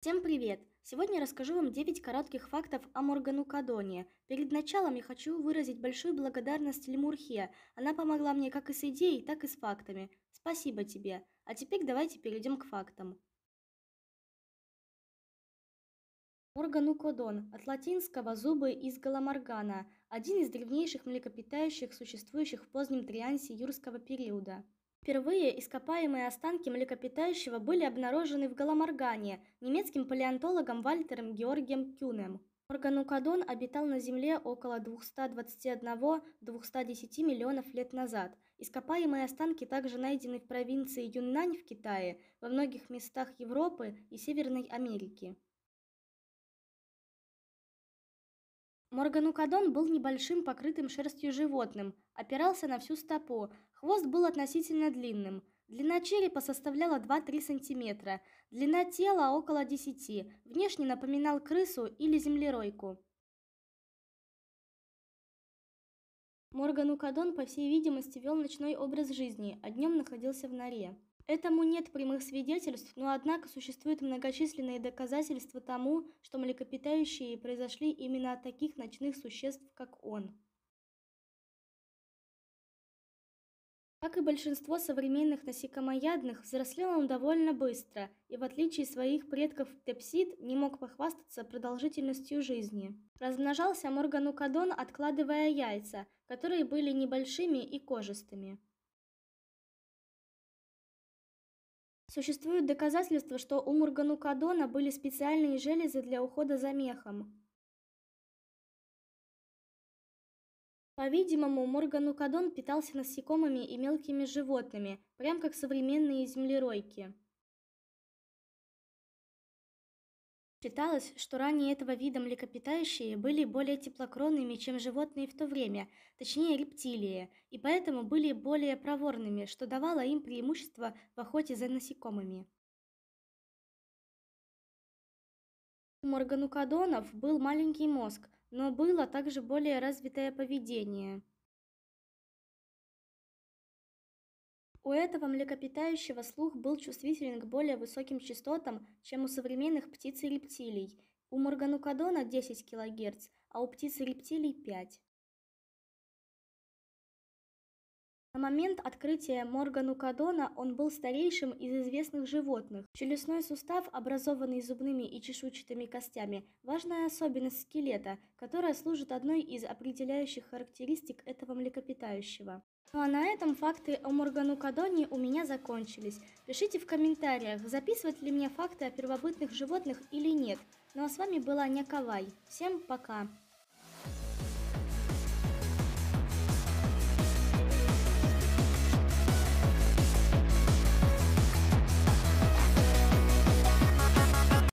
Всем привет! Сегодня я расскажу вам 9 коротких фактов о Морганукадоне. Перед началом я хочу выразить большую благодарность Лемурхе. Она помогла мне как и с идеей, так и с фактами. Спасибо тебе. А теперь давайте перейдем к фактам. Морганукодон, от латинского «зубы из голоморгана», один из древнейших млекопитающих, существующих в позднем триансе юрского периода. Впервые ископаемые останки млекопитающего были обнаружены в Голоморгане немецким палеонтологом Вальтером Георгием Кюнем. Органукадон обитал на Земле около 221-210 миллионов лет назад. Ископаемые останки также найдены в провинции Юннань в Китае, во многих местах Европы и Северной Америки. Морганукадон был небольшим покрытым шерстью животным, опирался на всю стопу, хвост был относительно длинным. Длина черепа составляла 2-3 сантиметра, длина тела около 10, внешне напоминал крысу или землеройку. Морганукадон, по всей видимости, вел ночной образ жизни, а днем находился в норе. Этому нет прямых свидетельств, но однако существуют многочисленные доказательства тому, что млекопитающие произошли именно от таких ночных существ, как он. Как и большинство современных насекомоядных, взрослел он довольно быстро и, в отличие своих предков тепсид, не мог похвастаться продолжительностью жизни. Размножался морганукадон, откладывая яйца, которые были небольшими и кожистыми. Существуют доказательства, что у мурганукадона были специальные железы для ухода за мехом. По-видимому, мурганукадон питался насекомыми и мелкими животными, прям как современные землеройки. Считалось, что ранее этого вида млекопитающие были более теплокровными, чем животные в то время, точнее рептилии, и поэтому были более проворными, что давало им преимущество в охоте за насекомыми. У морганукадонов был маленький мозг, но было также более развитое поведение. У этого млекопитающего слух был чувствителен к более высоким частотам, чем у современных птиц и рептилий. У морганукадона 10 кГц, а у птиц и рептилий 5. На момент открытия морганукадона он был старейшим из известных животных. Челюстной сустав, образованный зубными и чешуйчатыми костями, важная особенность скелета, которая служит одной из определяющих характеристик этого млекопитающего. Ну а на этом факты о Морганукадоне у меня закончились. Пишите в комментариях, записывать ли мне факты о первобытных животных или нет. Ну а с вами была Няковай. Всем пока!